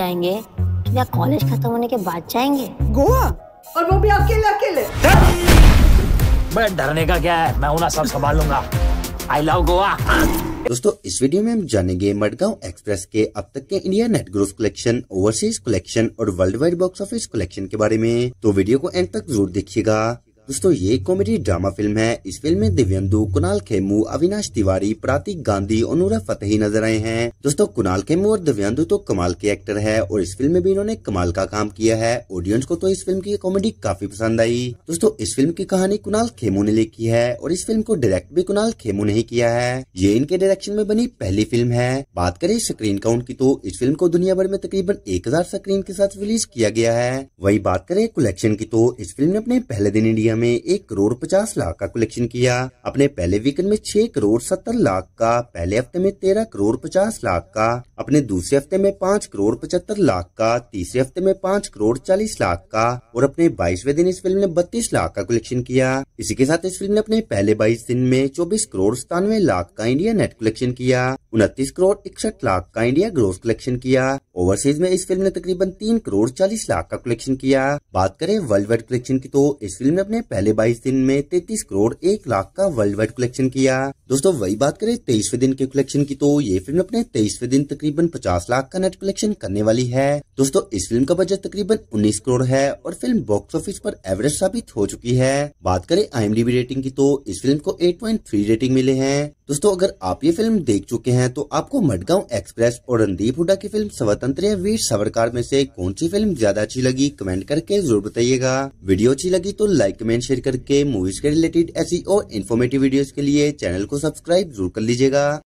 जाएंगे क्या कॉलेज खत्म होने के बाद जाएंगे गोवा और वो भी अकेले अकेले मैं डरने का क्या है मैं उन्हें सब संभाल लूंगा आई लव गोवा दोस्तों इस वीडियो में हम जानेंगे मडगांव एक्सप्रेस के अब तक के India net growth collection overseas collection और world wide box office collection के बारे में तो वीडियो को एंड तक जरूर देखिएगा दोस्तों ये कॉमेडी ड्रामा फिल्म है इस फिल्म में दिव्यंदु कुणाल खेमू अविनाश तिवारी प्रातिक गांधी और नूरा फतेही नजर आए हैं दोस्तों कुणाल खेमू और दिव्यंदु तो कमाल के एक्टर है और इस फिल्म में भी इन्होंने कमाल का काम किया है ऑडियंस को तो इस फिल्म की कॉमेडी काफी पसंद आई दोस्तों इस फिल्म की कहानी कुणाल खेमू ने लिखी है और इस फिल्म को डायरेक्ट भी कुणाल खेमू ने ही किया है ये इनके डायरेक्शन में बनी पहली फिल्म है बात करें स्क्रीन काउंट की तो इस फिल्म को दुनिया भर में तकरीबन एक स्क्रीन के साथ रिलीज किया गया है वही बात करें कलेक्शन की तो इस फिल्म ने अपने पहले दिन इंडिया में एक करोड़ पचास लाख का कलेक्शन किया अपने पहले वीकेंड में छह करोड़ सत्तर लाख का पहले हफ्ते में तेरह करोड़ पचास लाख का अपने दूसरे हफ्ते में पाँच करोड़ पचहत्तर लाख का तीसरे हफ्ते में पाँच करोड़ चालीस लाख का और अपने बाईसवे दिन इस फिल्म ने बत्तीस लाख का कलेक्शन किया इसी के साथ इस फिल्म ने अपने पहले बाईस दिन में चौबीस करोड़ सतानवे लाख का इंडिया नेट कलेक्शन किया उनतीस करोड़ इकसठ लाख का इंडिया ग्रोथ कलेक्शन किया ओवरसीज में इस फिल्म ने तकरीबन तीन करोड़ चालीस लाख का कलेक्शन किया बात करें वर्ल्ड वाइड कलेक्शन की तो इस फिल्म ने अपने पहले 22 दिन में 33 करोड़ एक लाख का वर्ल्ड वाइड कलेक्शन किया दोस्तों वही बात करें तेईसवे दिन के कलेक्शन की तो ये फिल्म अपने तेईसवे दिन तकरीबन 50 लाख का नेट कलेक्शन करने वाली है दोस्तों इस फिल्म का बजट तकरीबन 19 करोड़ है और फिल्म बॉक्स ऑफिस पर एवरेज साबित हो चुकी है बात करें आई रेटिंग की तो इस फिल्म को एट रेटिंग मिले हैं दोस्तों अगर आप ये फिल्म देख चुके हैं तो आपको मडगांव एक्सप्रेस और रणदीप हुडा की फिल्म स्वतंत्र वीर सवरकार में से कौन सी फिल्म ज्यादा अच्छी लगी कमेंट करके जरूर बताइएगा वीडियो अच्छी लगी तो लाइक में कमेंट शेयर करके मूवीज के रिलेटेड ऐसी और इन्फॉर्मेटिव वीडियोस के लिए चैनल को सब्सक्राइब जरूर कर लीजिएगा